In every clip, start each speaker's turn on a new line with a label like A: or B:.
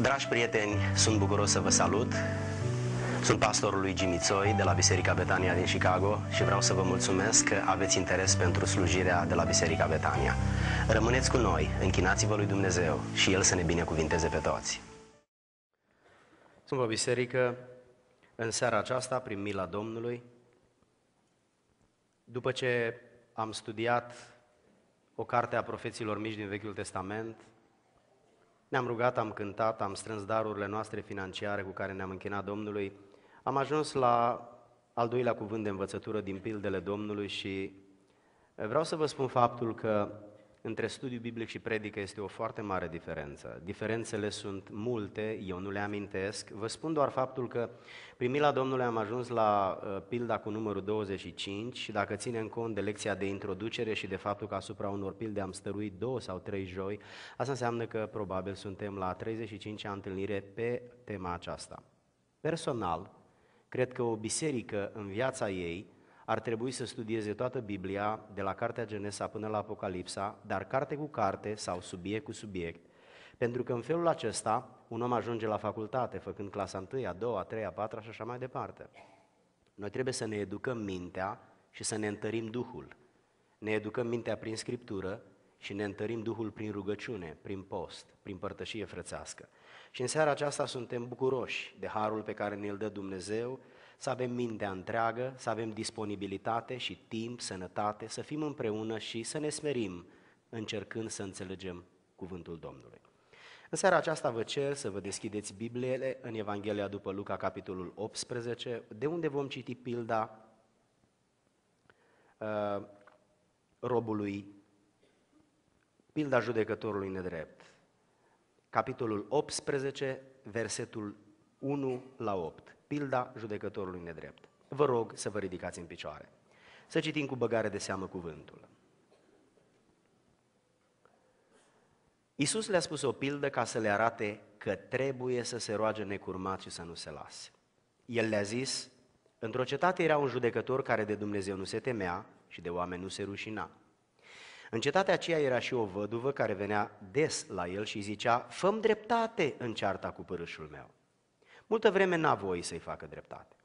A: Dragi prieteni, sunt bucuros să vă salut. Sunt pastorul lui Gimițoi de la Biserica Betania din Chicago și vreau să vă mulțumesc că aveți interes pentru slujirea de la Biserica Betania. Rămâneți cu noi, închinați-vă lui Dumnezeu și El să ne binecuvinteze pe toți. Sunt la biserică în seara aceasta prin mila Domnului. După ce am studiat o carte a profeților mici din Vechiul Testament, ne-am rugat, am cântat, am strâns darurile noastre financiare cu care ne-am închinat Domnului. Am ajuns la al doilea cuvânt de învățătură din pildele Domnului și vreau să vă spun faptul că între studiu biblic și predică este o foarte mare diferență. Diferențele sunt multe, eu nu le amintesc. Vă spun doar faptul că primit la Domnului am ajuns la uh, pilda cu numărul 25 și dacă ținem cont de lecția de introducere și de faptul că asupra unor pilde am stăruit două sau trei joi, asta înseamnă că probabil suntem la 35-a întâlnire pe tema aceasta. Personal, cred că o biserică în viața ei ar trebui să studieze toată Biblia, de la Cartea Genesa până la Apocalipsa, dar carte cu carte sau subiect cu subiect, pentru că în felul acesta un om ajunge la facultate, făcând clasa 1, a 2, a 3, a 4 și așa mai departe. Noi trebuie să ne educăm mintea și să ne întărim Duhul. Ne educăm mintea prin Scriptură și ne întărim Duhul prin rugăciune, prin post, prin părtășie frățească. Și în seara aceasta suntem bucuroși de harul pe care ne-l dă Dumnezeu să avem mintea întreagă, să avem disponibilitate și timp, sănătate, să fim împreună și să ne smerim încercând să înțelegem cuvântul Domnului. În seara aceasta vă cer să vă deschideți Bibliele în Evanghelia după Luca, capitolul 18, de unde vom citi pilda uh, robului, pilda judecătorului nedrept. Capitolul 18, versetul 1 la 8 pilda judecătorului nedrept. Vă rog să vă ridicați în picioare. Să citim cu băgare de seamă cuvântul. Iisus le-a spus o pildă ca să le arate că trebuie să se roage necurmat și să nu se lase. El le-a zis, într-o cetate era un judecător care de Dumnezeu nu se temea și de oameni nu se rușina. În cetatea aceea era și o văduvă care venea des la el și zicea, făm dreptate în cearta cu părâșul meu. Multă vreme n-a voie să-i facă dreptate.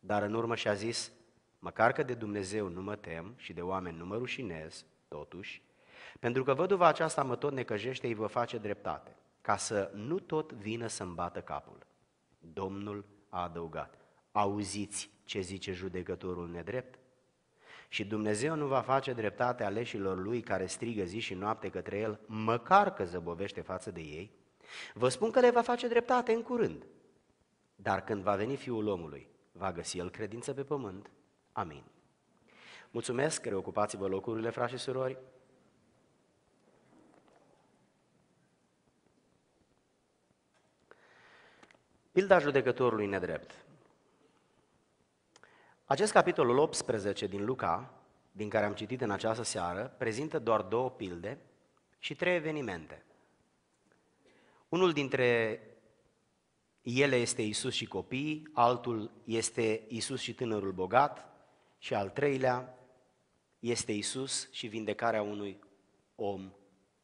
A: Dar în urmă și-a zis, măcar că de Dumnezeu nu mă tem și de oameni nu mă rușinez, totuși, pentru că văduva aceasta mă tot necăjește, îi vă face dreptate, ca să nu tot vină să-mi bată capul. Domnul a adăugat, auziți ce zice judecătorul nedrept? Și Dumnezeu nu va face dreptate aleșilor lui care strigă zi și noapte către el, măcar că zăbovește față de ei? Vă spun că le va face dreptate în curând, dar când va veni Fiul omului, va găsi el credință pe pământ? Amin. Mulțumesc, reocupați-vă locurile, frați și surori. Pilda judecătorului nedrept. Acest capitolul 18 din Luca, din care am citit în această seară, prezintă doar două pilde și trei evenimente. Unul dintre ele este Isus și copiii, altul este Isus și tânărul bogat și al treilea este Isus și vindecarea unui om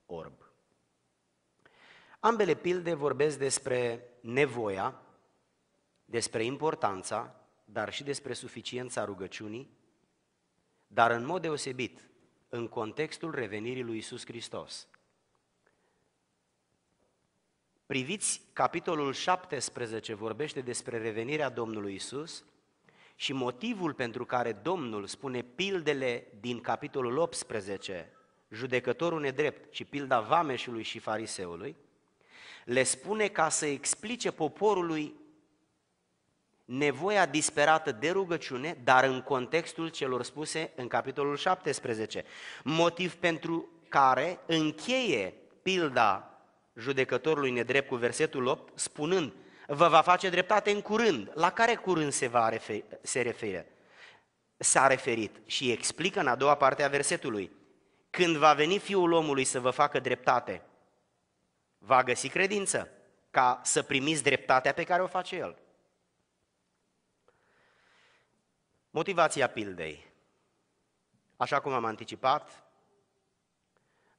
A: orb. Ambele pilde vorbesc despre nevoia, despre importanța, dar și despre suficiența rugăciunii, dar în mod deosebit în contextul revenirii lui Isus Hristos – Priviți, capitolul 17 vorbește despre revenirea Domnului Isus și motivul pentru care Domnul spune pildele din capitolul 18, judecătorul nedrept și pilda vameșului și fariseului, le spune ca să explice poporului nevoia disperată de rugăciune, dar în contextul celor spuse în capitolul 17. Motiv pentru care încheie pilda judecătorului nedrept cu versetul 8, spunând, vă va face dreptate în curând. La care curând se, va referi, se referă? S-a referit și explică în a doua parte a versetului, când va veni Fiul omului să vă facă dreptate, va găsi credință ca să primiți dreptatea pe care o face El. Motivația pildei. Așa cum am anticipat,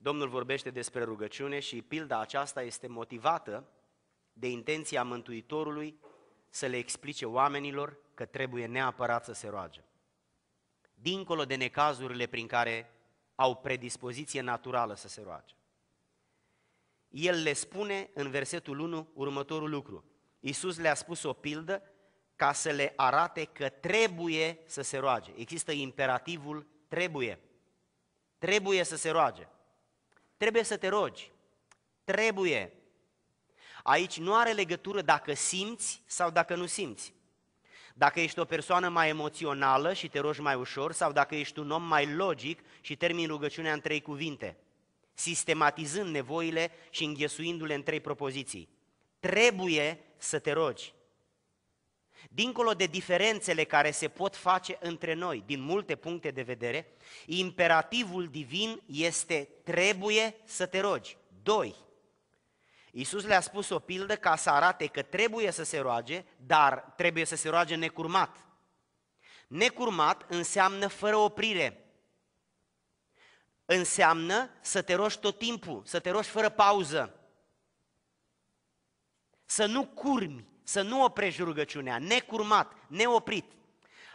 A: Domnul vorbește despre rugăciune și pilda aceasta este motivată de intenția Mântuitorului să le explice oamenilor că trebuie neapărat să se roage. Dincolo de necazurile prin care au predispoziție naturală să se roage. El le spune în versetul 1 următorul lucru. Iisus le-a spus o pildă ca să le arate că trebuie să se roage. Există imperativul trebuie. Trebuie să se roage. Trebuie să te rogi. Trebuie. Aici nu are legătură dacă simți sau dacă nu simți. Dacă ești o persoană mai emoțională și te rogi mai ușor sau dacă ești un om mai logic și termin rugăciunea în trei cuvinte, sistematizând nevoile și înghesuindu-le în trei propoziții. Trebuie să te rogi. Dincolo de diferențele care se pot face între noi, din multe puncte de vedere, imperativul divin este trebuie să te rogi. 2. Iisus le-a spus o pildă ca să arate că trebuie să se roage, dar trebuie să se roage necurmat. Necurmat înseamnă fără oprire. Înseamnă să te rogi tot timpul, să te rogi fără pauză. Să nu curmi, să nu oprești rugăciunea, necurmat, neoprit.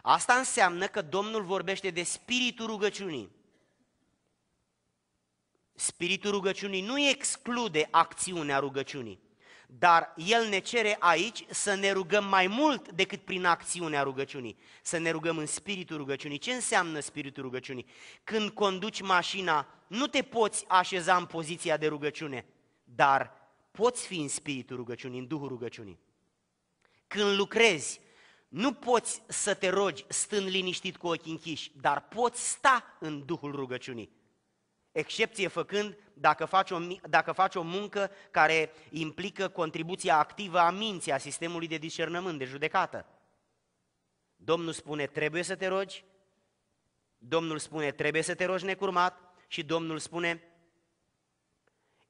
A: Asta înseamnă că Domnul vorbește de spiritul rugăciunii. Spiritul rugăciunii nu exclude acțiunea rugăciunii, dar El ne cere aici să ne rugăm mai mult decât prin acțiunea rugăciunii, să ne rugăm în spiritul rugăciunii. Ce înseamnă spiritul rugăciunii? Când conduci mașina, nu te poți așeza în poziția de rugăciune, dar poți fi în spiritul rugăciunii, în duhul rugăciunii. Când lucrezi, nu poți să te rogi stând liniștit cu ochii închiși, dar poți sta în Duhul rugăciunii. Excepție făcând dacă faci, o, dacă faci o muncă care implică contribuția activă a minții, a sistemului de discernământ, de judecată. Domnul spune trebuie să te rogi, Domnul spune trebuie să te rogi necurmat și Domnul spune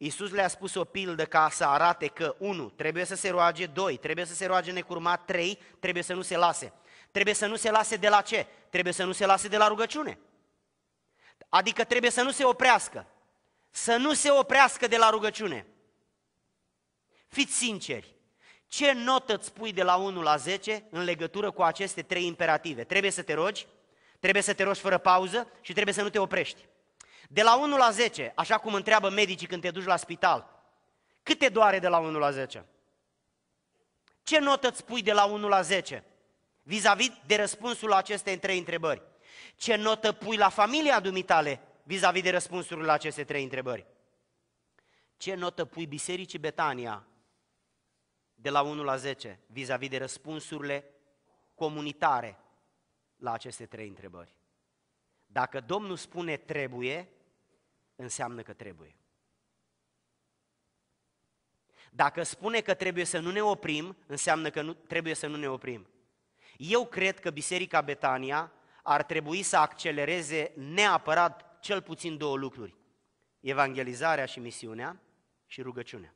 A: Iisus le-a spus o pildă ca să arate că unu Trebuie să se roage, doi Trebuie să se roage necurmat, trei Trebuie să nu se lase. Trebuie să nu se lase de la ce? Trebuie să nu se lase de la rugăciune. Adică trebuie să nu se oprească. Să nu se oprească de la rugăciune. Fiți sinceri. Ce notă îți pui de la 1 la 10 în legătură cu aceste trei imperative? Trebuie să te rogi, trebuie să te rogi fără pauză și trebuie să nu te oprești. De la 1 la 10, așa cum întreabă medicii când te duci la spital, cât te doare de la 1 la 10? Ce notă îți pui de la 1 la 10? Vis-a-vis de răspunsul la aceste trei întrebări. Ce notă pui la familia dumitale vis-a-vis de răspunsurile la aceste trei întrebări? Ce notă pui Bisericii Betania de la 1 la 10 vis-a-vis de răspunsurile comunitare la aceste trei întrebări? Dacă Domnul spune trebuie, înseamnă că trebuie. Dacă spune că trebuie să nu ne oprim, înseamnă că nu, trebuie să nu ne oprim. Eu cred că Biserica Betania ar trebui să accelereze neapărat cel puțin două lucruri. Evangelizarea și misiunea și rugăciunea.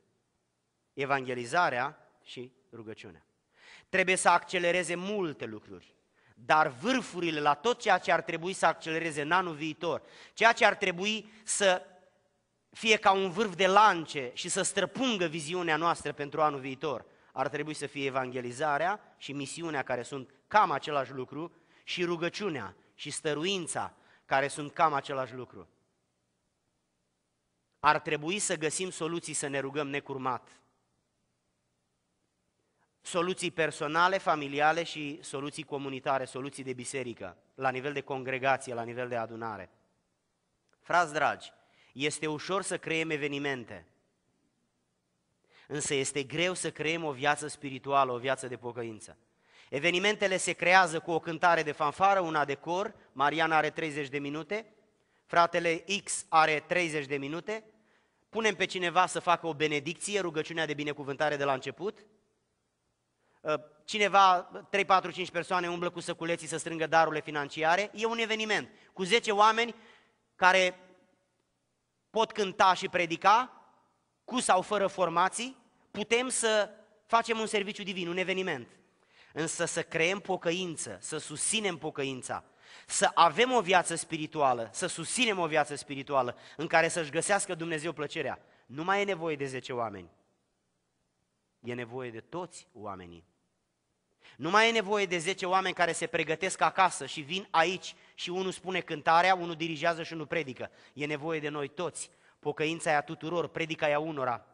A: Evangelizarea și rugăciunea. Trebuie să accelereze multe lucruri dar vârfurile la tot ceea ce ar trebui să accelereze în anul viitor, ceea ce ar trebui să fie ca un vârf de lance și să străpungă viziunea noastră pentru anul viitor, ar trebui să fie evangelizarea și misiunea care sunt cam același lucru și rugăciunea și stăruința care sunt cam același lucru. Ar trebui să găsim soluții să ne rugăm necurmat soluții personale, familiale și soluții comunitare, soluții de biserică, la nivel de congregație, la nivel de adunare. Frați dragi, este ușor să creăm evenimente, însă este greu să creăm o viață spirituală, o viață de pocăință. Evenimentele se creează cu o cântare de fanfară, una de cor, Mariana are 30 de minute, fratele X are 30 de minute, punem pe cineva să facă o benedicție, rugăciunea de binecuvântare de la început, Ă, cineva, 3, 4, 5 persoane umblă cu săculeții să strângă darurile financiare, e un eveniment cu 10 oameni care pot cânta și predica, cu sau fără formații, putem să facem un serviciu divin, un eveniment. Însă să creăm pocăință, să susținem pocăința, să avem o viață spirituală, să susținem o viață spirituală în care să-și găsească Dumnezeu plăcerea. Nu mai e nevoie de 10 oameni. E nevoie de toți oamenii. Nu mai e nevoie de 10 oameni care se pregătesc acasă și vin aici și unul spune cântarea, unul dirigează și unul predică. E nevoie de noi toți. Pocăința e a tuturor, predica e a unora.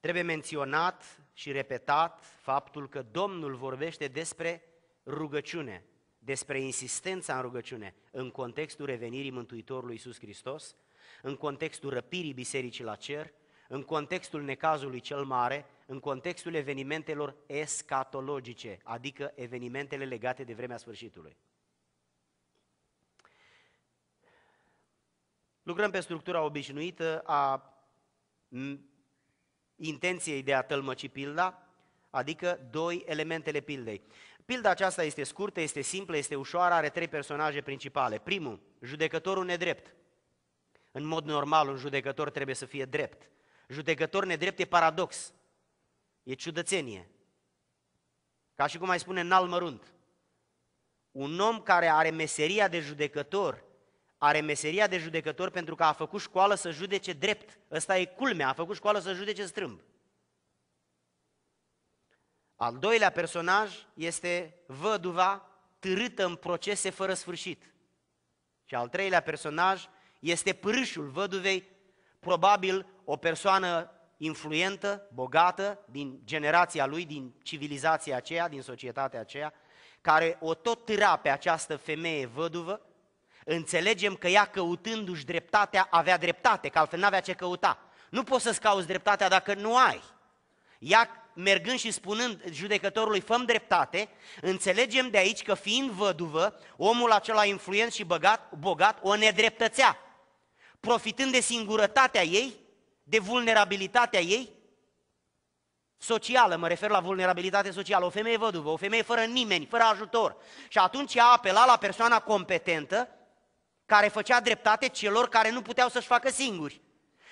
A: Trebuie menționat și repetat faptul că Domnul vorbește despre rugăciune, despre insistența în rugăciune, în contextul revenirii Mântuitorului Iisus Hristos în contextul răpirii bisericii la cer, în contextul necazului cel mare, în contextul evenimentelor escatologice, adică evenimentele legate de vremea sfârșitului. Lucrăm pe structura obișnuită a intenției de a tălmăci pilda, adică doi elementele pildei. Pilda aceasta este scurtă, este simplă, este ușoară, are trei personaje principale. Primul, judecătorul nedrept. În mod normal, un judecător trebuie să fie drept. Judecător nedrept e paradox. E ciudățenie. Ca și cum mai spune în mărunt. Un om care are meseria de judecător, are meseria de judecător pentru că a făcut școală să judece drept. Ăsta e culmea, a făcut școală să judece strâmb. Al doilea personaj este văduva târâtă în procese fără sfârșit. Și al treilea personaj este pârșul văduvei, probabil o persoană influentă, bogată, din generația lui, din civilizația aceea, din societatea aceea, care o tot târa pe această femeie văduvă, înțelegem că ea căutându-și dreptatea avea dreptate, că altfel n-avea ce căuta. Nu poți să-ți cauți dreptatea dacă nu ai. Ea, mergând și spunând judecătorului, făm dreptate, înțelegem de aici că fiind văduvă, omul acela influent și băgat, bogat o nedreptățea profitând de singurătatea ei, de vulnerabilitatea ei, socială, mă refer la vulnerabilitate socială, o femeie văduvă, o femeie fără nimeni, fără ajutor. Și atunci ea apela la persoana competentă care făcea dreptate celor care nu puteau să-și facă singuri.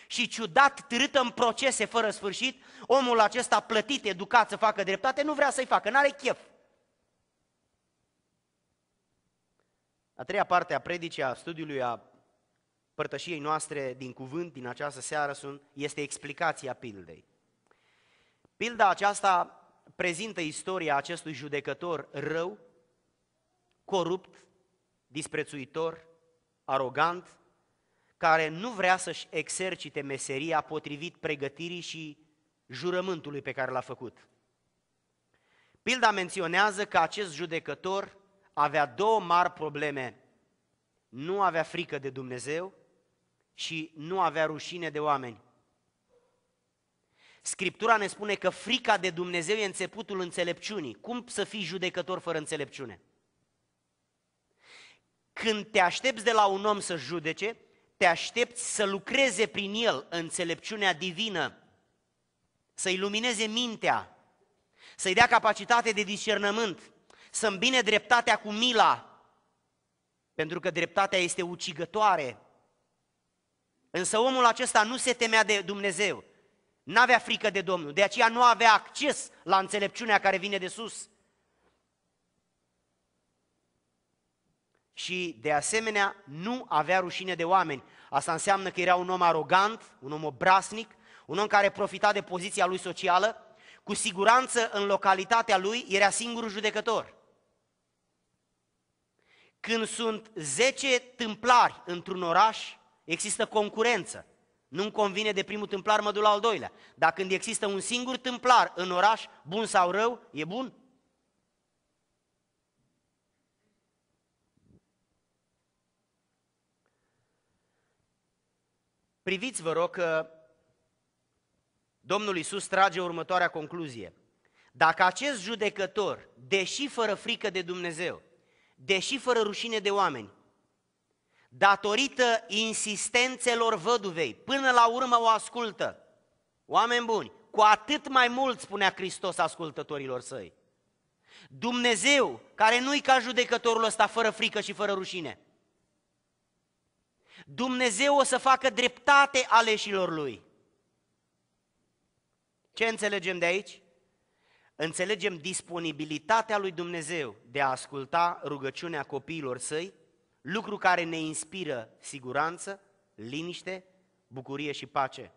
A: Și ciudat, târâtă în procese fără sfârșit, omul acesta plătit, educat să facă dreptate, nu vrea să-i facă, n-are chef. A treia parte a predicii, a studiului, a părtășiei noastre din cuvânt din această seară sunt, este explicația pildei. Pilda aceasta prezintă istoria acestui judecător rău, corupt, disprețuitor, arogant, care nu vrea să-și exercite meseria potrivit pregătirii și jurământului pe care l-a făcut. Pilda menționează că acest judecător avea două mari probleme. Nu avea frică de Dumnezeu și nu avea rușine de oameni. Scriptura ne spune că frica de Dumnezeu e începutul înțelepciunii. Cum să fii judecător fără înțelepciune? Când te aștepți de la un om să judece, te aștepți să lucreze prin el înțelepciunea divină, să ilumineze mintea, să-i dea capacitate de discernământ, să îmbine dreptatea cu mila, pentru că dreptatea este ucigătoare, Însă omul acesta nu se temea de Dumnezeu, n-avea frică de Domnul, de aceea nu avea acces la înțelepciunea care vine de sus. Și de asemenea nu avea rușine de oameni. Asta înseamnă că era un om arogant, un om obrasnic, un om care profita de poziția lui socială, cu siguranță în localitatea lui era singurul judecător. Când sunt 10 tâmplari într-un oraș, Există concurență. Nu-mi convine de primul tâmplar, mă duc la al doilea. Dar când există un singur tâmplar în oraș, bun sau rău, e bun? Priviți, vă rog, că Domnul Iisus trage următoarea concluzie. Dacă acest judecător, deși fără frică de Dumnezeu, deși fără rușine de oameni, datorită insistențelor văduvei, până la urmă o ascultă. Oameni buni, cu atât mai mult spunea Hristos ascultătorilor săi. Dumnezeu, care nu-i ca judecătorul ăsta fără frică și fără rușine. Dumnezeu o să facă dreptate aleșilor lui. Ce înțelegem de aici? Înțelegem disponibilitatea lui Dumnezeu de a asculta rugăciunea copiilor săi lucru care ne inspiră siguranță, liniște, bucurie și pace.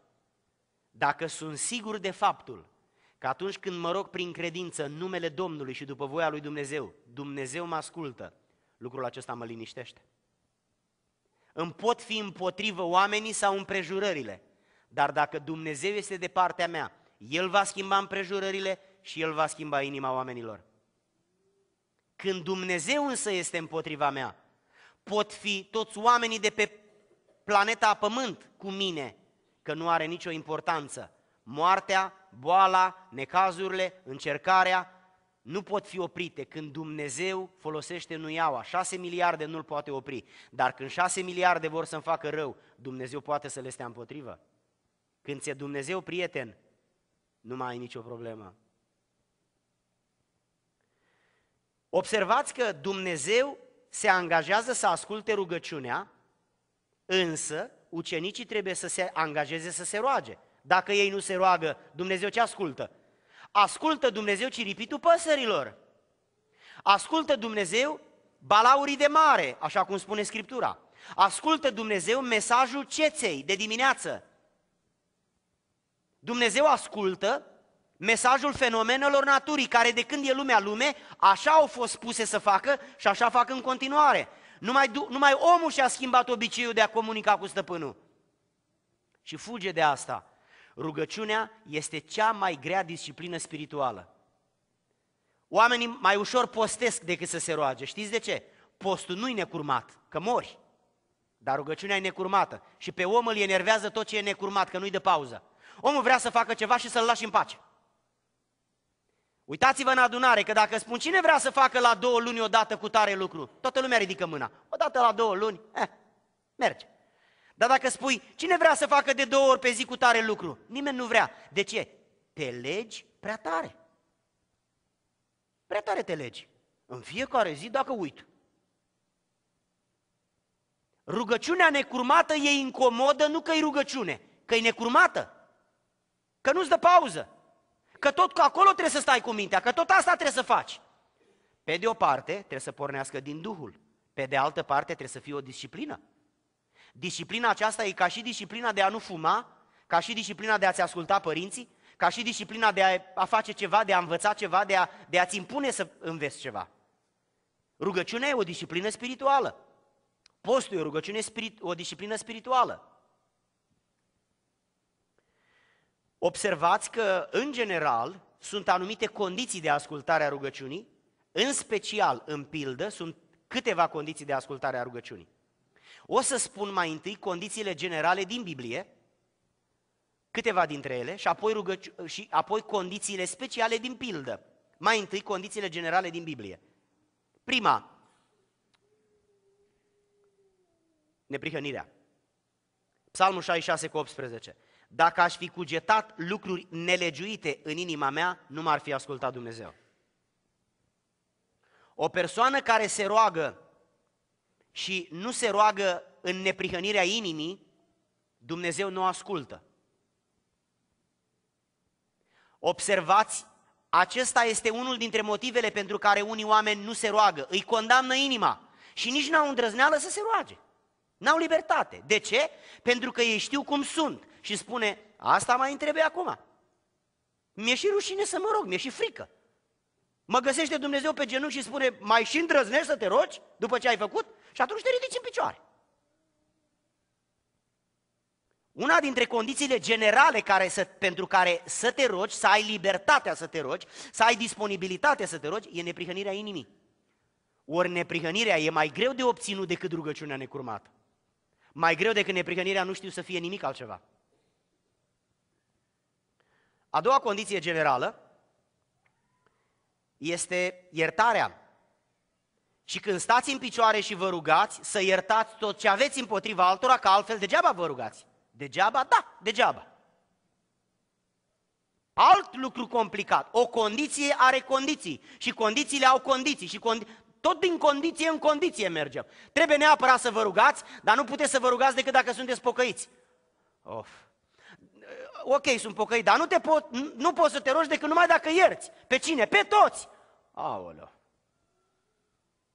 A: Dacă sunt sigur de faptul că atunci când mă rog prin credință în numele Domnului și după voia lui Dumnezeu, Dumnezeu mă ascultă, lucrul acesta mă liniștește. Îmi pot fi împotrivă oamenii sau împrejurările, dar dacă Dumnezeu este de partea mea, El va schimba împrejurările și El va schimba inima oamenilor. Când Dumnezeu însă este împotriva mea, pot fi toți oamenii de pe planeta Pământ cu mine, că nu are nicio importanță. Moartea, boala, necazurile, încercarea nu pot fi oprite când Dumnezeu folosește nuiaua. 6 miliarde nu-l poate opri, dar când 6 miliarde vor să-mi facă rău, Dumnezeu poate să le stea împotrivă. Când ți-e Dumnezeu prieten, nu mai ai nicio problemă. Observați că Dumnezeu se angajează să asculte rugăciunea, însă ucenicii trebuie să se angajeze să se roage. Dacă ei nu se roagă, Dumnezeu ce ascultă? Ascultă Dumnezeu ciripitul păsărilor. Ascultă Dumnezeu balaurii de mare, așa cum spune Scriptura. Ascultă Dumnezeu mesajul ceței de dimineață. Dumnezeu ascultă mesajul fenomenelor naturii, care de când e lumea lume, așa au fost puse să facă și așa fac în continuare. Numai, numai omul și-a schimbat obiceiul de a comunica cu stăpânul. Și fuge de asta. Rugăciunea este cea mai grea disciplină spirituală. Oamenii mai ușor postesc decât să se roage. Știți de ce? Postul nu-i necurmat, că mori. Dar rugăciunea e necurmată și pe om îl enervează tot ce e necurmat, că nu-i de pauză. Omul vrea să facă ceva și să-l lași în pace. Uitați-vă în adunare, că dacă spun cine vrea să facă la două luni o dată cu tare lucru, toată lumea ridică mâna. O dată la două luni, eh, merge. Dar dacă spui, cine vrea să facă de două ori pe zi cu tare lucru? Nimeni nu vrea. De ce? Te legi prea tare. Prea tare te legi. În fiecare zi, dacă uit. Rugăciunea necurmată e incomodă, nu că e rugăciune, că e necurmată. Că nu-ți dă pauză că tot acolo trebuie să stai cu mintea, că tot asta trebuie să faci. Pe de o parte, trebuie să pornească din Duhul. Pe de altă parte, trebuie să fie o disciplină. Disciplina aceasta e ca și disciplina de a nu fuma, ca și disciplina de a-ți asculta părinții, ca și disciplina de a, a face ceva, de a învăța ceva, de, a, de a-ți impune să înveți ceva. Rugăciunea e o disciplină spirituală. Postul e o rugăciune, spirit, o disciplină spirituală. Observați că, în general, sunt anumite condiții de ascultare a rugăciunii, în special, în pildă, sunt câteva condiții de ascultare a rugăciunii. O să spun mai întâi condițiile generale din Biblie, câteva dintre ele, și apoi, rugăci- și apoi condițiile speciale din pildă. Mai întâi condițiile generale din Biblie. Prima, neprihănirea. Psalmul 66 cu 18. Dacă aș fi cugetat lucruri nelegiuite în inima mea, nu m-ar fi ascultat Dumnezeu. O persoană care se roagă și nu se roagă în neprihănirea inimii, Dumnezeu nu o ascultă. Observați, acesta este unul dintre motivele pentru care unii oameni nu se roagă. Îi condamnă inima și nici n-au îndrăzneală să se roage. N-au libertate. De ce? Pentru că ei știu cum sunt și spune, asta mai întrebe acum. Mi-e și rușine să mă rog, mi-e și frică. Mă găsește Dumnezeu pe genunchi și spune, mai și îndrăznești să te rogi după ce ai făcut? Și atunci te ridici în picioare. Una dintre condițiile generale care să, pentru care să te rogi, să ai libertatea să te rogi, să ai disponibilitatea să te rogi, e neprihănirea inimii. Ori neprihănirea e mai greu de obținut decât rugăciunea necurmată. Mai greu decât neprihănirea nu știu să fie nimic altceva. A doua condiție generală este iertarea. Și când stați în picioare și vă rugați, să iertați tot ce aveți împotriva altora, că altfel degeaba vă rugați. Degeaba? Da, degeaba. Alt lucru complicat. O condiție are condiții și condițiile au condiții și condi... tot din condiție în condiție mergem. Trebuie neapărat să vă rugați, dar nu puteți să vă rugați decât dacă sunteți pocăiți. Of ok, sunt pocăit, dar nu, te pot, nu poți să te rogi decât numai dacă ierți. Pe cine? Pe toți! Aolo!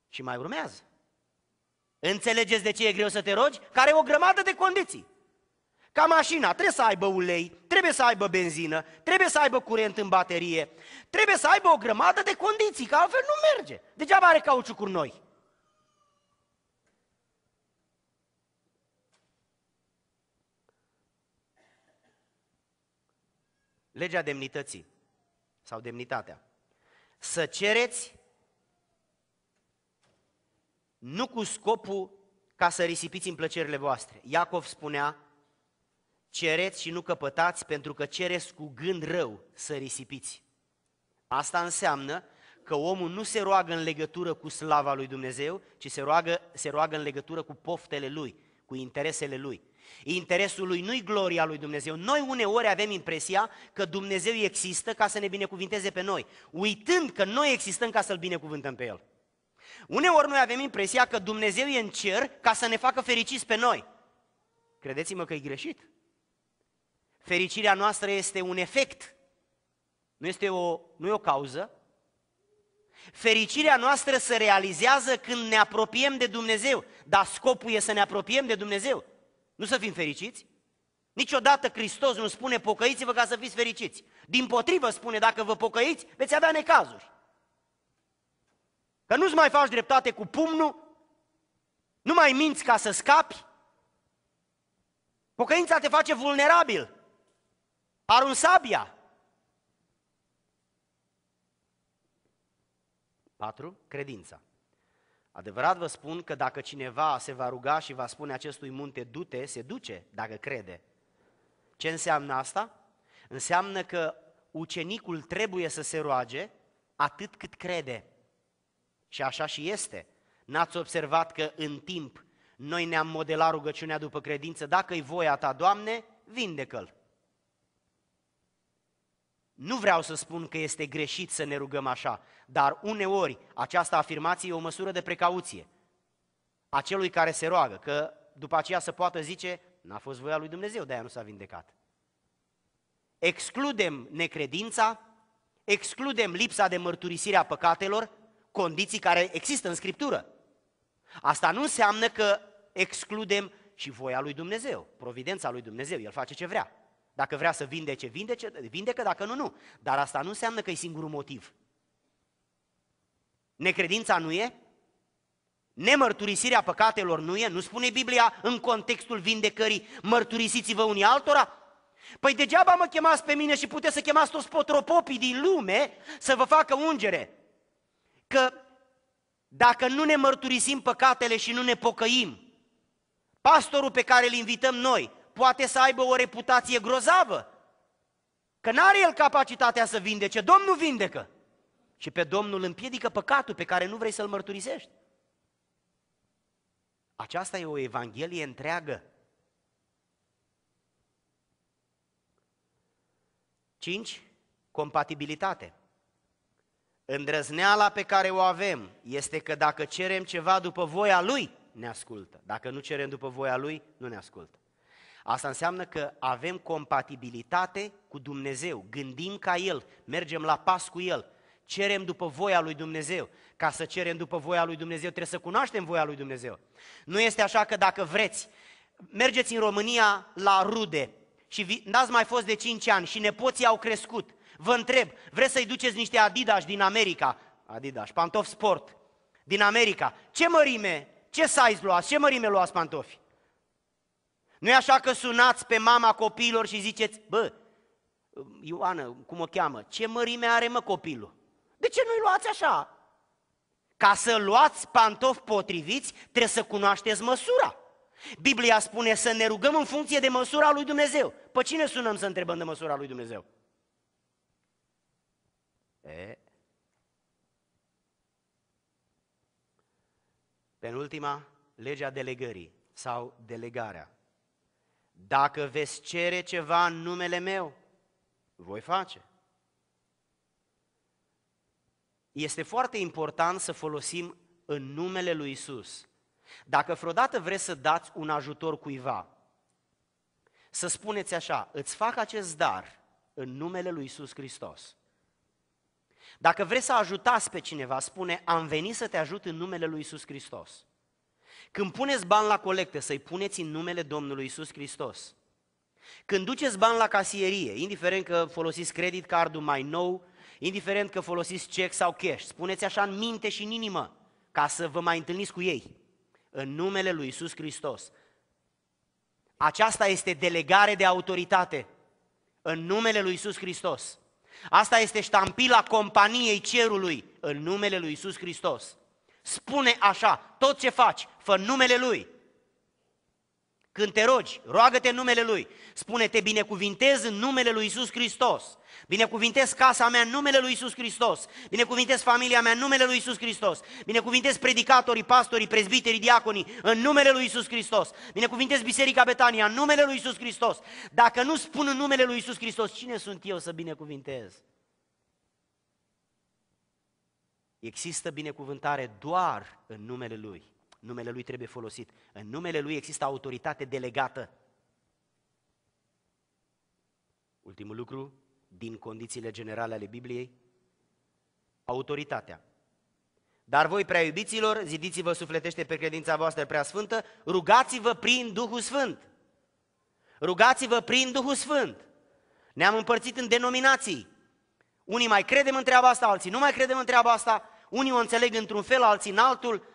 A: Și mai urmează. Înțelegeți de ce e greu să te rogi? Care e o grămadă de condiții. Ca mașina, trebuie să aibă ulei, trebuie să aibă benzină, trebuie să aibă curent în baterie, trebuie să aibă o grămadă de condiții, că altfel nu merge. Degeaba are cauciucuri noi. legea demnității sau demnitatea. Să cereți nu cu scopul ca să risipiți în plăcerile voastre. Iacov spunea, cereți și nu căpătați pentru că cereți cu gând rău să risipiți. Asta înseamnă că omul nu se roagă în legătură cu slava lui Dumnezeu, ci se roagă, se roagă în legătură cu poftele lui, cu interesele lui. Interesul lui nu-i gloria lui Dumnezeu. Noi uneori avem impresia că Dumnezeu există ca să ne binecuvinteze pe noi, uitând că noi existăm ca să-L binecuvântăm pe El. Uneori noi avem impresia că Dumnezeu e în cer ca să ne facă fericiți pe noi. Credeți-mă că e greșit. Fericirea noastră este un efect, nu este o, nu e o cauză. Fericirea noastră se realizează când ne apropiem de Dumnezeu, dar scopul e să ne apropiem de Dumnezeu. Nu să fim fericiți? Niciodată Hristos nu spune pocăiți-vă ca să fiți fericiți. Din potrivă spune, dacă vă pocăiți, veți avea necazuri. Că nu-ți mai faci dreptate cu pumnul, nu mai minți ca să scapi. Pocăința te face vulnerabil. Arun sabia. Patru Credința. Adevărat vă spun că dacă cineva se va ruga și va spune acestui munte, du-te, se duce, dacă crede. Ce înseamnă asta? Înseamnă că ucenicul trebuie să se roage atât cât crede. Și așa și este. N-ați observat că în timp noi ne-am modelat rugăciunea după credință, dacă i voia ta, Doamne, vindecă-l. Nu vreau să spun că este greșit să ne rugăm așa, dar uneori această afirmație e o măsură de precauție a celui care se roagă, că după aceea să poată zice, n-a fost voia lui Dumnezeu, de-aia nu s-a vindecat. Excludem necredința, excludem lipsa de mărturisire a păcatelor, condiții care există în Scriptură. Asta nu înseamnă că excludem și voia lui Dumnezeu, providența lui Dumnezeu, El face ce vrea. Dacă vrea să vindece, vindece, vindecă, dacă nu, nu. Dar asta nu înseamnă că e singurul motiv. Necredința nu e? Nemărturisirea păcatelor nu e? Nu spune Biblia în contextul vindecării, mărturisiți-vă unii altora? Păi degeaba mă chemați pe mine și puteți să chemați toți potropopii din lume să vă facă ungere. Că dacă nu ne mărturisim păcatele și nu ne pocăim, pastorul pe care îl invităm noi, poate să aibă o reputație grozavă. Că n-are el capacitatea să vindece, Domnul vindecă. Și pe Domnul împiedică păcatul pe care nu vrei să-l mărturisești. Aceasta e o evanghelie întreagă. 5. Compatibilitate. Îndrăzneala pe care o avem este că dacă cerem ceva după voia Lui, ne ascultă. Dacă nu cerem după voia Lui, nu ne ascultă. Asta înseamnă că avem compatibilitate cu Dumnezeu, gândim ca El, mergem la pas cu El, cerem după voia lui Dumnezeu. Ca să cerem după voia lui Dumnezeu trebuie să cunoaștem voia lui Dumnezeu. Nu este așa că dacă vreți, mergeți în România la rude și n-ați mai fost de 5 ani și nepoții au crescut. Vă întreb, vreți să-i duceți niște Adidas din America? Adidas, pantofi sport din America. Ce mărime, ce size luați, ce mărime luați pantofi? nu e așa că sunați pe mama copiilor și ziceți, bă, Ioană, cum o cheamă, ce mărime are mă copilul? De ce nu-i luați așa? Ca să luați pantofi potriviți, trebuie să cunoașteți măsura. Biblia spune să ne rugăm în funcție de măsura lui Dumnezeu. Pe cine sunăm să întrebăm de măsura lui Dumnezeu? E? Penultima, legea delegării sau delegarea. Dacă veți cere ceva în numele meu, voi face. Este foarte important să folosim în numele lui Isus. Dacă vreodată vreți să dați un ajutor cuiva, să spuneți așa, îți fac acest dar în numele lui Isus Hristos. Dacă vreți să ajutați pe cineva, spune, am venit să te ajut în numele lui Isus Hristos. Când puneți bani la colectă, să-i puneți în numele Domnului Isus Hristos. Când duceți bani la casierie, indiferent că folosiți credit cardul mai nou, indiferent că folosiți cec sau cash, spuneți așa în minte și în inimă, ca să vă mai întâlniți cu ei, în numele lui Isus Hristos. Aceasta este delegare de autoritate în numele lui Isus Hristos. Asta este ștampila companiei cerului în numele lui Isus Hristos spune așa, tot ce faci, fă numele Lui. Când te rogi, roagă-te numele Lui. Spune, te binecuvintez în numele Lui Isus Hristos. Binecuvintez casa mea în numele Lui Isus Hristos. Binecuvintez familia mea în numele Lui Isus Hristos. Binecuvintez predicatorii, pastorii, prezbiterii, diaconii în numele Lui Isus Hristos. Binecuvintez Biserica Betania în numele Lui Isus Hristos. Dacă nu spun în numele Lui Isus Hristos, cine sunt eu să binecuvintez? Există binecuvântare doar în numele Lui. Numele Lui trebuie folosit. În numele Lui există autoritate delegată. Ultimul lucru, din condițiile generale ale Bibliei, autoritatea. Dar voi, prea iubiților, zidiți-vă sufletește pe credința voastră prea sfântă, rugați-vă prin Duhul Sfânt. Rugați-vă prin Duhul Sfânt. Ne-am împărțit în denominații. Unii mai credem în treaba asta, alții nu mai credem în treaba asta, unii o înțeleg într-un fel, alții în altul.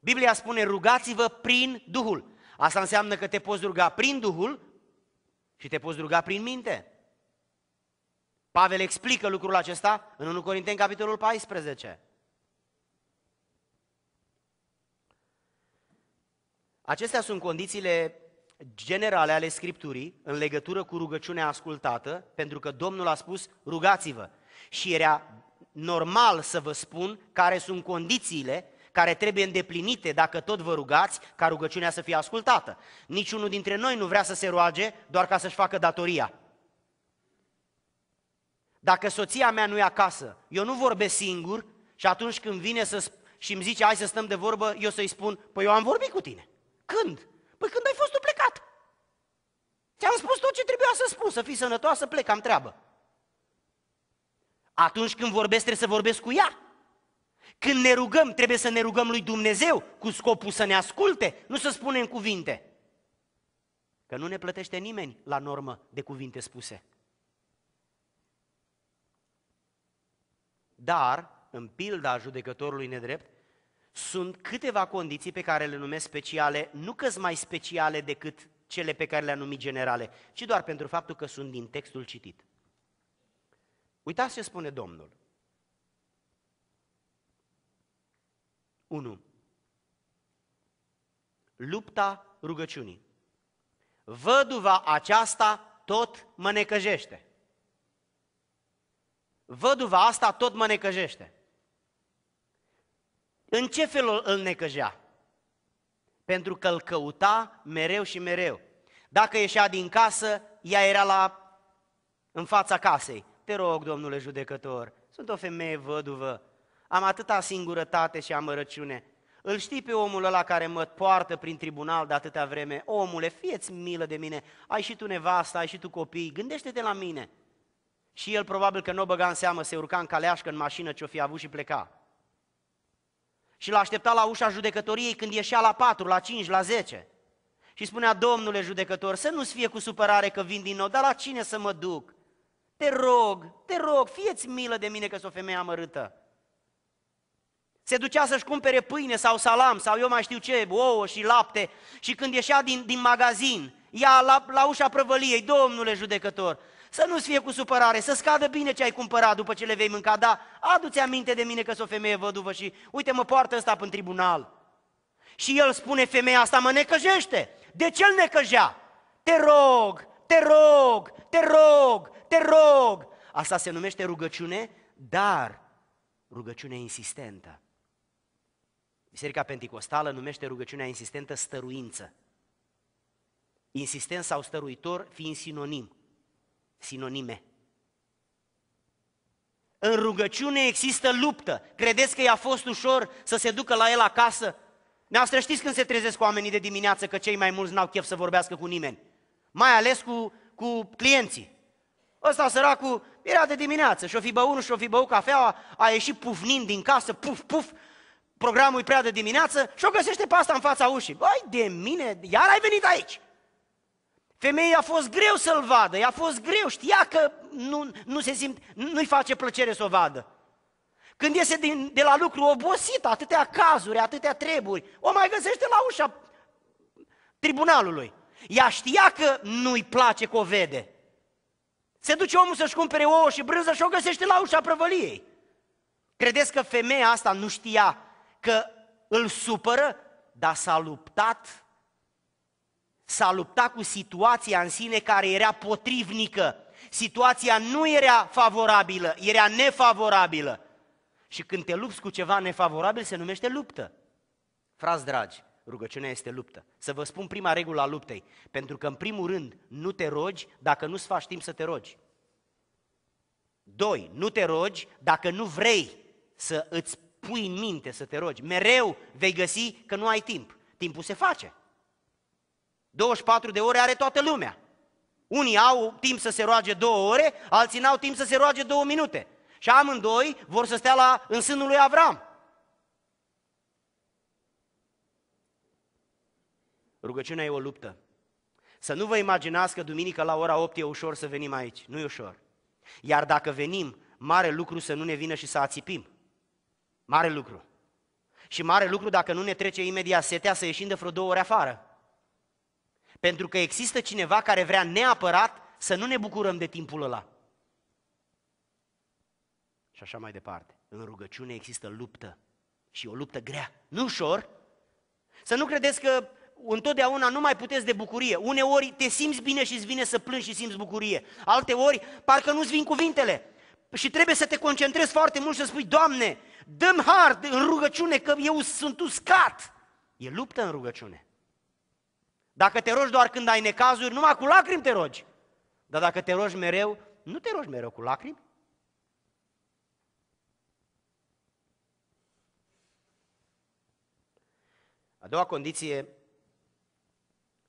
A: Biblia spune rugați-vă prin Duhul. Asta înseamnă că te poți ruga prin Duhul și te poți ruga prin minte. Pavel explică lucrul acesta în 1 Corinteni, capitolul 14. Acestea sunt condițiile generale ale Scripturii în legătură cu rugăciunea ascultată, pentru că Domnul a spus rugați-vă. Și era normal să vă spun care sunt condițiile care trebuie îndeplinite dacă tot vă rugați ca rugăciunea să fie ascultată. Niciunul dintre noi nu vrea să se roage doar ca să-și facă datoria. Dacă soția mea nu e acasă, eu nu vorbesc singur și atunci când vine să și îmi zice hai să stăm de vorbă, eu să-i spun, păi eu am vorbit cu tine. Când? Păi când ai fost tu plecat? Ți-am spus tot ce trebuia să spun, să fii sănătoasă, plec, am treabă. Atunci când vorbesc, trebuie să vorbesc cu ea. Când ne rugăm, trebuie să ne rugăm lui Dumnezeu cu scopul să ne asculte, nu să spunem cuvinte. Că nu ne plătește nimeni la normă de cuvinte spuse. Dar, în pilda judecătorului nedrept, sunt câteva condiții pe care le numesc speciale, nu că mai speciale decât cele pe care le am numit generale, ci doar pentru faptul că sunt din textul citit. Uitați ce spune Domnul. 1. Lupta rugăciunii. Văduva aceasta tot mă necăjește. Văduva asta tot mă necăjește. În ce fel îl necăjea? Pentru că îl căuta mereu și mereu. Dacă ieșea din casă, ea era la... în fața casei. Te rog, domnule judecător, sunt o femeie văduvă, am atâta singurătate și amărăciune. Îl știi pe omul ăla care mă poartă prin tribunal de atâta vreme? Omule, fieți milă de mine, ai și tu nevasta, ai și tu copii, gândește-te la mine. Și el probabil că nu o băga în seamă, se urca în caleașcă, în mașină, ce-o fi avut și pleca și l-a așteptat la ușa judecătoriei când ieșea la 4, la 5, la 10. Și spunea, domnule judecător, să nu-ți fie cu supărare că vin din nou, dar la cine să mă duc? Te rog, te rog, fieți milă de mine că sunt o femeie amărâtă. Se ducea să-și cumpere pâine sau salam sau eu mai știu ce, ouă și lapte și când ieșea din, din magazin, ia la, la ușa prăvăliei, domnule judecător, să nu-ți fie cu supărare, să scadă bine ce ai cumpărat după ce le vei mânca, da, adu-ți aminte de mine că sunt o femeie văduvă și uite mă poartă ăsta în tribunal. Și el spune, femeia asta mă necăjește. De ce îl necăjea? Te rog, te rog, te rog, te rog. Asta se numește rugăciune, dar rugăciune insistentă. Biserica Pentecostală numește rugăciunea insistentă stăruință. Insistent sau stăruitor fiind sinonim sinonime. În rugăciune există luptă. Credeți că i-a fost ușor să se ducă la el acasă? Neastră știți când se trezesc oamenii de dimineață că cei mai mulți n-au chef să vorbească cu nimeni. Mai ales cu, cu clienții. Ăsta săracul era de dimineață și-o fi băut, și-o fi băut cafeaua, a ieșit pufnind din casă, puf, puf, programul e prea de dimineață și o găsește pasta în fața ușii. Băi, de mine, iar ai venit aici. Femeia a fost greu să-l vadă, i-a fost greu, știa că nu, nu se simt, nu-i face plăcere să o vadă. Când iese din, de la lucru obosit, atâtea cazuri, atâtea treburi, o mai găsește la ușa tribunalului. Ea știa că nu-i place că o vede. Se duce omul să-și cumpere ouă și brânză și o găsește la ușa prăvăliei. Credeți că femeia asta nu știa că îl supără, dar s-a luptat s-a luptat cu situația în sine care era potrivnică. Situația nu era favorabilă, era nefavorabilă. Și când te lupți cu ceva nefavorabil, se numește luptă. Frați dragi, rugăciunea este luptă. Să vă spun prima regulă a luptei, pentru că în primul rând nu te rogi dacă nu-ți faci timp să te rogi. Doi, nu te rogi dacă nu vrei să îți pui în minte să te rogi. Mereu vei găsi că nu ai timp. Timpul se face. 24 de ore are toată lumea. Unii au timp să se roage două ore, alții n-au timp să se roage două minute. Și amândoi vor să stea la, în sânul lui Avram. Rugăciunea e o luptă. Să nu vă imaginați că duminică la ora 8 e ușor să venim aici. Nu e ușor. Iar dacă venim, mare lucru să nu ne vină și să ațipim. Mare lucru. Și mare lucru dacă nu ne trece imediat setea să ieșim de vreo două ore afară. Pentru că există cineva care vrea neapărat să nu ne bucurăm de timpul ăla. Și așa mai departe. În rugăciune există luptă și o luptă grea, nu ușor. Să nu credeți că întotdeauna nu mai puteți de bucurie. Uneori te simți bine și îți vine să plângi și simți bucurie. Alte ori parcă nu-ți vin cuvintele. Și trebuie să te concentrezi foarte mult și să spui, Doamne, dăm har în rugăciune că eu sunt uscat. E luptă în rugăciune. Dacă te rogi doar când ai necazuri, numai cu lacrimi te rogi. Dar dacă te rogi mereu, nu te rogi mereu cu lacrimi. A doua condiție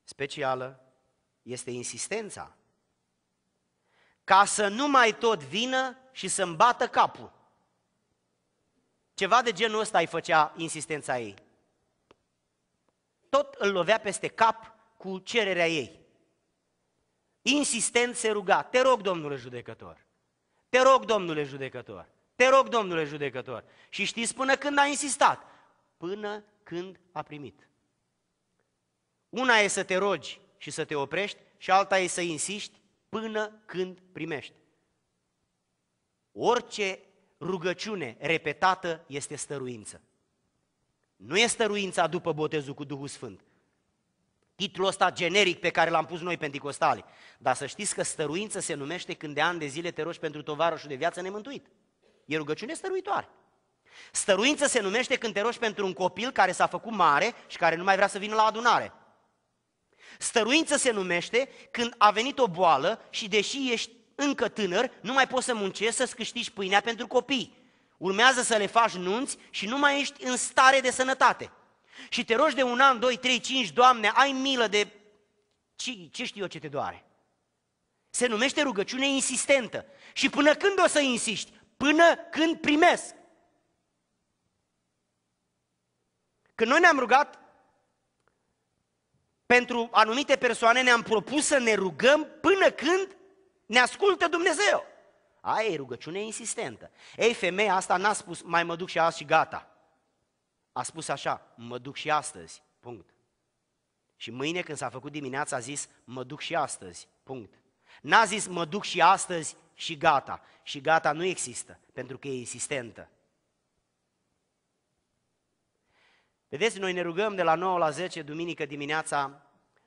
A: specială este insistența. Ca să nu mai tot vină și să-mi bată capul. Ceva de genul ăsta îi făcea insistența ei. Tot îl lovea peste cap, cu cererea ei. Insistent se ruga, te rog, domnule judecător, te rog, domnule judecător, te rog, domnule judecător. Și știți până când a insistat? Până când a primit. Una e să te rogi și să te oprești și alta e să insiști până când primești. Orice rugăciune repetată este stăruință. Nu este stăruința după botezul cu Duhul Sfânt titlul ăsta generic pe care l-am pus noi pentecostali. Dar să știți că stăruință se numește când de ani de zile te rogi pentru tovarășul de viață nemântuit. E rugăciune stăruitoare. Stăruință se numește când te rogi pentru un copil care s-a făcut mare și care nu mai vrea să vină la adunare. Stăruință se numește când a venit o boală și deși ești încă tânăr, nu mai poți să muncești să-ți câștigi pâinea pentru copii. Urmează să le faci nunți și nu mai ești în stare de sănătate și te rogi de un an, doi, trei, cinci, Doamne, ai milă de ce, ce știu eu ce te doare. Se numește rugăciune insistentă. Și până când o să insiști? Până când primesc. Când noi ne-am rugat pentru anumite persoane, ne-am propus să ne rugăm până când ne ascultă Dumnezeu. Aia e rugăciune insistentă. Ei, femeia asta n-a spus, mai mă duc și azi și gata a spus așa, mă duc și astăzi, punct. Și mâine când s-a făcut dimineața a zis, mă duc și astăzi, punct. N-a zis, mă duc și astăzi și gata. Și gata nu există, pentru că e insistentă. Vedeți, noi ne rugăm de la 9 la 10, duminică dimineața,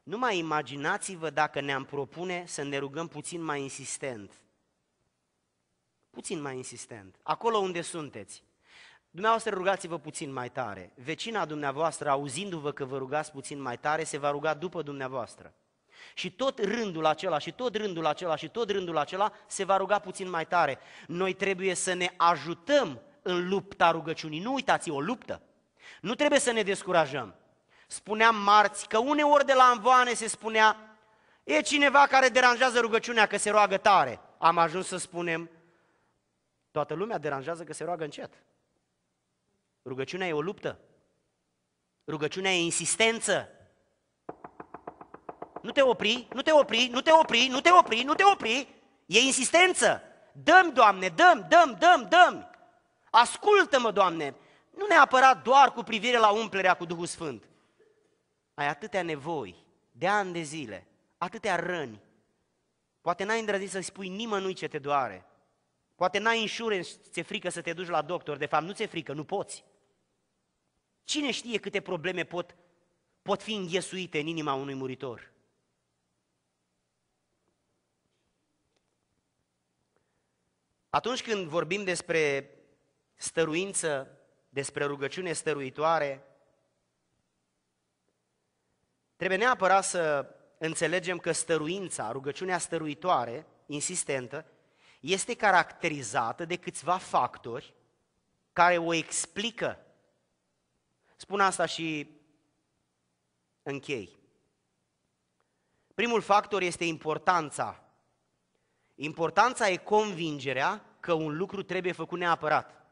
A: Nu mai imaginați-vă dacă ne-am propune să ne rugăm puțin mai insistent. Puțin mai insistent. Acolo unde sunteți. Dumneavoastră rugați-vă puțin mai tare. Vecina dumneavoastră, auzindu-vă că vă rugați puțin mai tare, se va ruga după dumneavoastră. Și tot rândul acela, și tot rândul acela, și tot rândul acela se va ruga puțin mai tare. Noi trebuie să ne ajutăm în lupta rugăciunii. Nu uitați, e o luptă. Nu trebuie să ne descurajăm. Spuneam marți că uneori de la învoane se spunea e cineva care deranjează rugăciunea că se roagă tare. Am ajuns să spunem toată lumea deranjează că se roagă încet. Rugăciunea e o luptă. Rugăciunea e insistență. Nu te opri, nu te opri, nu te opri, nu te opri, nu te opri. E insistență. Dăm, Doamne, dăm, dăm, dăm, dăm. Ascultă-mă, Doamne. Nu neapărat doar cu privire la umplerea cu Duhul Sfânt. Ai atâtea nevoi, de ani de zile, atâtea răni. Poate n-ai îndrăznit să spui nimănui ce te doare. Poate n-ai insurance, ți-e frică să te duci la doctor. De fapt, nu ți-e frică, nu poți. Cine știe câte probleme pot, pot fi înghesuite în inima unui muritor? Atunci când vorbim despre stăruință, despre rugăciune stăruitoare, trebuie neapărat să înțelegem că stăruința, rugăciunea stăruitoare, insistentă, este caracterizată de câțiva factori care o explică Spun asta și închei. Primul factor este importanța. Importanța e convingerea că un lucru trebuie făcut neapărat.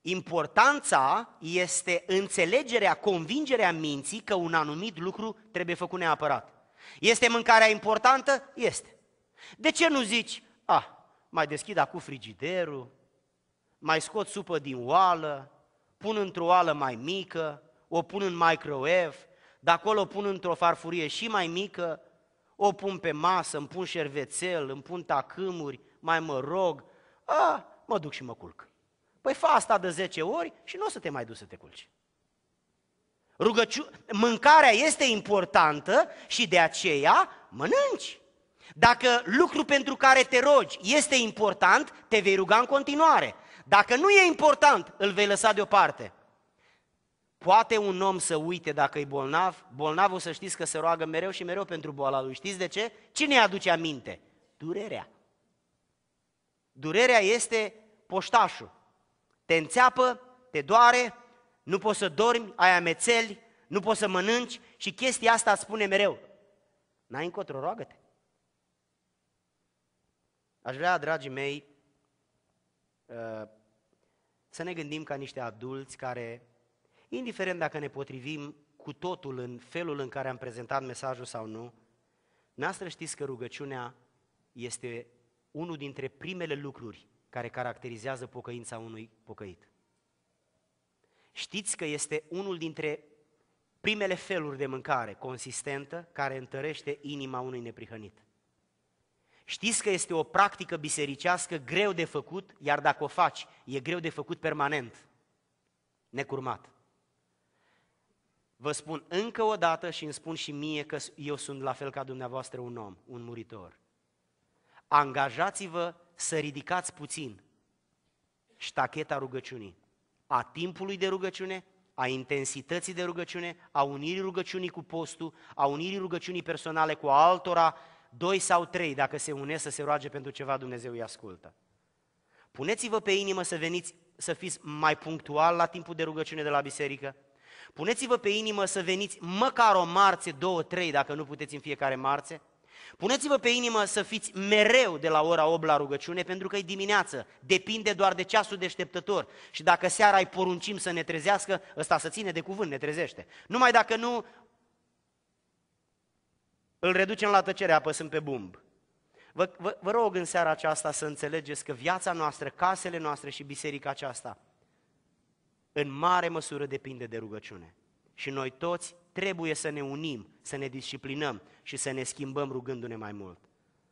A: Importanța este înțelegerea, convingerea minții că un anumit lucru trebuie făcut neapărat. Este mâncarea importantă? Este. De ce nu zici, a, ah, mai deschid acum frigiderul, mai scot supă din oală, pun într-o oală mai mică, o pun în microwave, de acolo o pun într-o farfurie și mai mică, o pun pe masă, îmi pun șervețel, îmi pun tacâmuri, mai mă rog, a, mă duc și mă culc. Păi fa asta de 10 ori și nu o să te mai duci să te culci. Rugăciu... Mâncarea este importantă și de aceea mănânci. Dacă lucru pentru care te rogi este important, te vei ruga în continuare. Dacă nu e important, îl vei lăsa deoparte. Poate un om să uite dacă e bolnav, bolnavul să știți că se roagă mereu și mereu pentru boala lui. Știți de ce? Cine îi aduce aminte? Durerea. Durerea este poștașul. Te înțeapă, te doare, nu poți să dormi, ai amețeli, nu poți să mănânci și chestia asta îți spune mereu. N-ai încotro, roagă-te. Aș vrea, dragii mei, să ne gândim ca niște adulți care, indiferent dacă ne potrivim cu totul în felul în care am prezentat mesajul sau nu, noastră știți că rugăciunea este unul dintre primele lucruri care caracterizează pocăința unui pocăit. Știți că este unul dintre primele feluri de mâncare consistentă care întărește inima unui neprihănit. Știți că este o practică bisericească greu de făcut, iar dacă o faci, e greu de făcut permanent, necurmat. Vă spun încă o dată și îmi spun și mie că eu sunt la fel ca dumneavoastră un om, un muritor. Angajați-vă să ridicați puțin ștacheta rugăciunii, a timpului de rugăciune, a intensității de rugăciune, a unirii rugăciunii cu postul, a unirii rugăciunii personale cu altora, doi sau trei, dacă se unesc să se roage pentru ceva, Dumnezeu îi ascultă. Puneți-vă pe inimă să veniți, să fiți mai punctual la timpul de rugăciune de la biserică. Puneți-vă pe inimă să veniți măcar o marțe, două, trei, dacă nu puteți în fiecare marțe. Puneți-vă pe inimă să fiți mereu de la ora 8 la rugăciune, pentru că e dimineață, depinde doar de ceasul deșteptător. Și dacă seara îi poruncim să ne trezească, ăsta să ține de cuvânt, ne trezește. Numai dacă nu, îl reducem la tăcere apăsând pe bumb. Vă, vă, vă rog în seara aceasta să înțelegeți că viața noastră, casele noastre și biserica aceasta în mare măsură depinde de rugăciune. Și noi toți trebuie să ne unim, să ne disciplinăm și să ne schimbăm rugându-ne mai mult.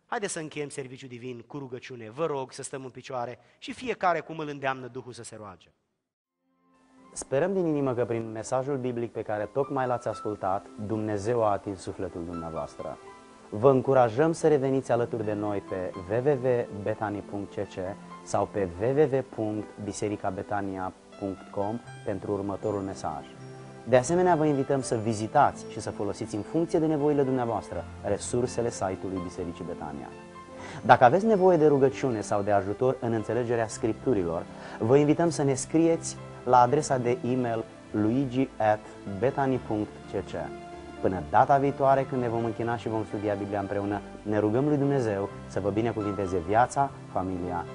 A: Haideți să încheiem serviciul divin cu rugăciune. Vă rog să stăm în picioare și fiecare cum îl îndeamnă Duhul să se roage. Sperăm din inimă că prin mesajul biblic pe care tocmai l-ați ascultat, Dumnezeu a atins sufletul dumneavoastră. Vă încurajăm să reveniți alături de noi pe www.betani.cc sau pe www.bisericabetania.com pentru următorul mesaj. De asemenea, vă invităm să vizitați și să folosiți în funcție de nevoile dumneavoastră resursele site-ului Bisericii Betania. Dacă aveți nevoie de rugăciune sau de ajutor în înțelegerea Scripturilor, vă invităm să ne scrieți la adresa de e-mail luigi.betani.cc Până data viitoare, când ne vom închina și vom studia Biblia împreună, ne rugăm lui Dumnezeu să vă binecuvinteze viața, familia